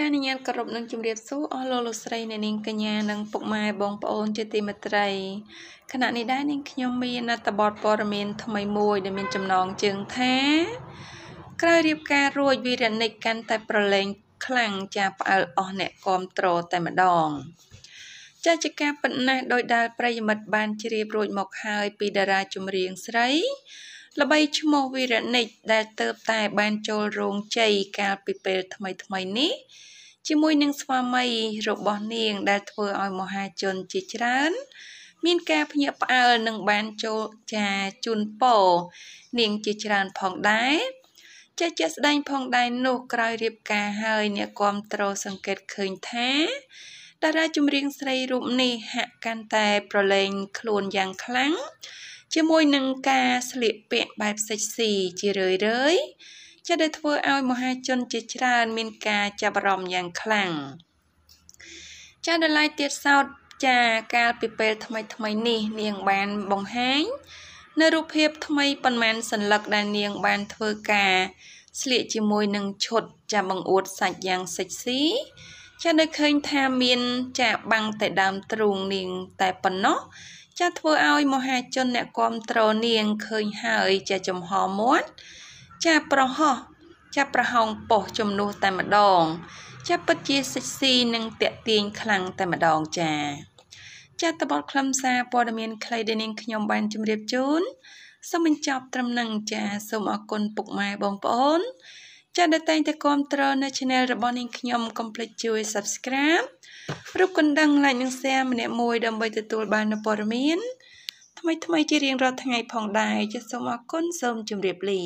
ចានាងគោរពនឹងជម្រាបសួរអស់លោកលោកស្រីអ្នកនាងកញ្ញានិងពុកម៉ែបងប្អូនជាទីមេត្រីខណៈនេះដែរនាងខ្ញុំមានអត្ថបទព័ត៌មាន ថ្មីមួយ ដែលមានចំណងជើងថាក្រោយរៀបការរួចវីរនិកកាន់តែប្រឡែងខ្លាំងចាផ្អើលអស់អ្នកគ្រប់ត្រតែម្ដងចាជាការពិតណាស់ដោយដែលប្រិយមិត្តបានជ្រាបរួចមកហើយពីតារាចម្រៀងស្រីល្បីឈ្មោះវីរនិចដែលទៅតែ បានចូលរោងជ័យកាលពីពេលថ្មីថ្មីនេះជាមួយនឹងស្វាមីរបស់នាងដែលធ្វើឲ្យមហាជនជាច្រើន មានការភ្ញាក់ផ្អើលនឹងបានចូលចាជូនពរនាងជាច្រើនផងដែរចាស់ជាស្ដែងផងដែរនោះក្រោយរៀបការហើយអ្នកគ្រប់ត្រួតសង្កេតឃើញថាតារាចម្រៀងស្រីរូបនេះហាក់កាន់តែប្រឡែងខ្លួនយ៉ាងខ្លាំងជាមួយនឹងការស្លៀកពាក់បែបសិចស៊ីជារឿយៗជាដែលធ្វើឲ្យមហាជនជាច្រើនមានការចាប់អារម្មណ៍យ៉ាងខ្លាំងចាដល់ឡាយទៀតសោតចាកាលពីពេលថ្មីថ្មីនេះនាងបានបង្ហាញនៅរូបភាពថ្មីប៉ុន្មានសន្លឹកដែលនាងបានធ្វើការស្លៀកជាមួយនឹងឈុតចាបង្អួតសាច់យ៉ាងសិចស៊ី ចានៅឃើញថាមានចាបាំងតែដើមទ្រូងនាងតែប៉ុណ្ណោះចាធ្វើឲ្យមហាជនអ្នកគាំទ្រនាងឃើញហើយជាចំហមាត់ចាប្រហោះចាប្រហោងប៉ុសចំនួនតែម្ដង ចាពិតជាសិចស៊ីនិងតាក់ទាញខ្លាំងតែម្ដងចា ចាតបតខ្លឹមសារព័ត៌មានខ្លីដែលនាងខ្ញុំបានជម្រាបជូនសូមបញ្ចប់ត្រឹមនឹងចាសូមអរគុណពុកម៉ែបងប្អូនចាដែលតែងតែគាំទ្រនៅ channel របស់នាងខ្ញុំកុំភ្លេចជួយ subscribe រូបកណ្ដឹង like និង share ម្នាក់មួយដើម្បីទទួលបាននូវព័ត៌មានថ្មីៗជារៀងរាល់ថ្ងៃផងដែរចាសសូមអរគុណសូមជម្រាបលា